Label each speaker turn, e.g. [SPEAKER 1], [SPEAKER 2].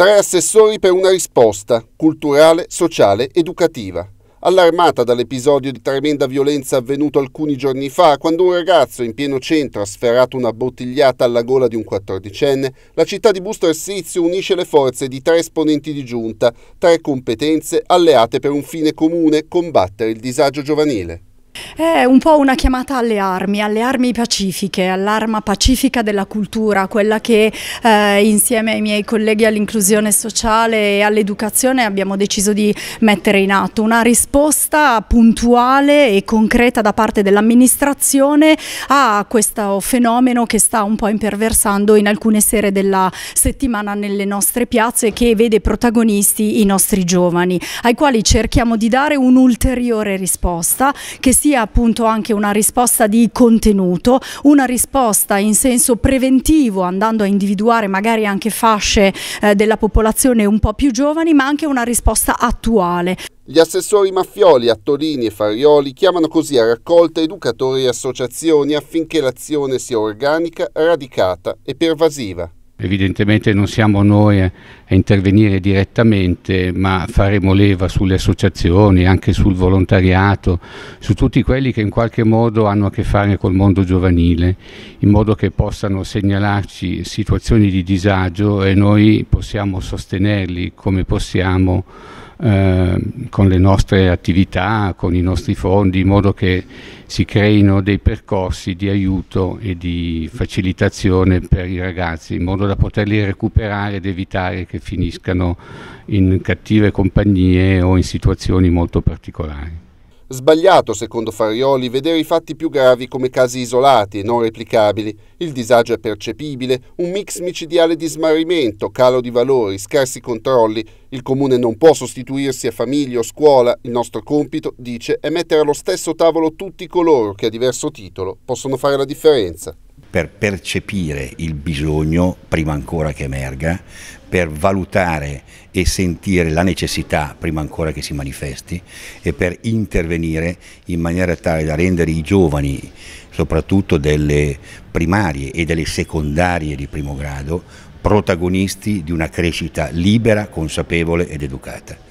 [SPEAKER 1] Tre assessori per una risposta culturale, sociale, educativa. Allarmata dall'episodio di tremenda violenza avvenuto alcuni giorni fa, quando un ragazzo in pieno centro ha sferrato una bottigliata alla gola di un quattordicenne, la città di Busto Arsizio unisce le forze di tre esponenti di giunta, tre competenze alleate per un fine comune, combattere il disagio giovanile.
[SPEAKER 2] È un po' una chiamata alle armi, alle armi pacifiche, all'arma pacifica della cultura, quella che eh, insieme ai miei colleghi all'inclusione sociale e all'educazione abbiamo deciso di mettere in atto, una risposta puntuale e concreta da parte dell'amministrazione a questo fenomeno che sta un po' imperversando in alcune sere della settimana nelle nostre piazze che vede protagonisti i nostri giovani, ai quali cerchiamo di dare un'ulteriore risposta che si sia appunto anche una risposta di contenuto, una risposta in senso preventivo andando a individuare magari anche fasce eh, della popolazione un po' più giovani ma anche una risposta attuale. Gli
[SPEAKER 1] assessori Maffioli, Attolini e Farioli chiamano così a raccolta educatori e associazioni affinché l'azione sia organica, radicata e pervasiva.
[SPEAKER 3] Evidentemente non siamo noi a intervenire direttamente, ma faremo leva sulle associazioni, anche sul volontariato, su tutti quelli che in qualche modo hanno a che fare col mondo giovanile, in modo che possano segnalarci situazioni di disagio e noi possiamo sostenerli come possiamo Ehm, con le nostre attività, con i nostri fondi, in modo che si creino dei percorsi di aiuto e di facilitazione per i ragazzi, in modo da poterli recuperare ed evitare che finiscano in cattive compagnie o in situazioni molto particolari.
[SPEAKER 1] Sbagliato, secondo Farioli, vedere i fatti più gravi come casi isolati e non replicabili. Il disagio è percepibile, un mix micidiale di smarrimento, calo di valori, scarsi controlli. Il comune non può sostituirsi a famiglia o scuola. Il nostro compito, dice, è mettere allo stesso tavolo tutti coloro che a diverso titolo possono fare la differenza
[SPEAKER 4] per percepire il bisogno prima ancora che emerga, per valutare e sentire la necessità prima ancora che si manifesti e per intervenire in maniera tale da rendere i giovani, soprattutto delle primarie e delle secondarie di primo grado, protagonisti di una crescita libera, consapevole ed educata.